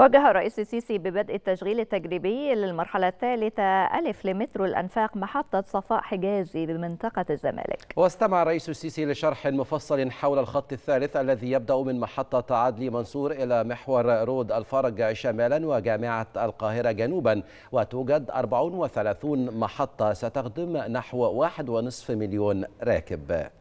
وجه الرئيس السيسي ببدء التشغيل التجريبي للمرحلة الثالثة ألف لمترو الأنفاق محطة صفاء حجازي بمنطقة الزمالك واستمع الرئيس السيسي لشرح مفصل حول الخط الثالث الذي يبدأ من محطة عدلي منصور إلى محور رود الفرج شمالا وجامعة القاهرة جنوبا وتوجد 34 محطة ستخدم نحو 1.5 مليون راكب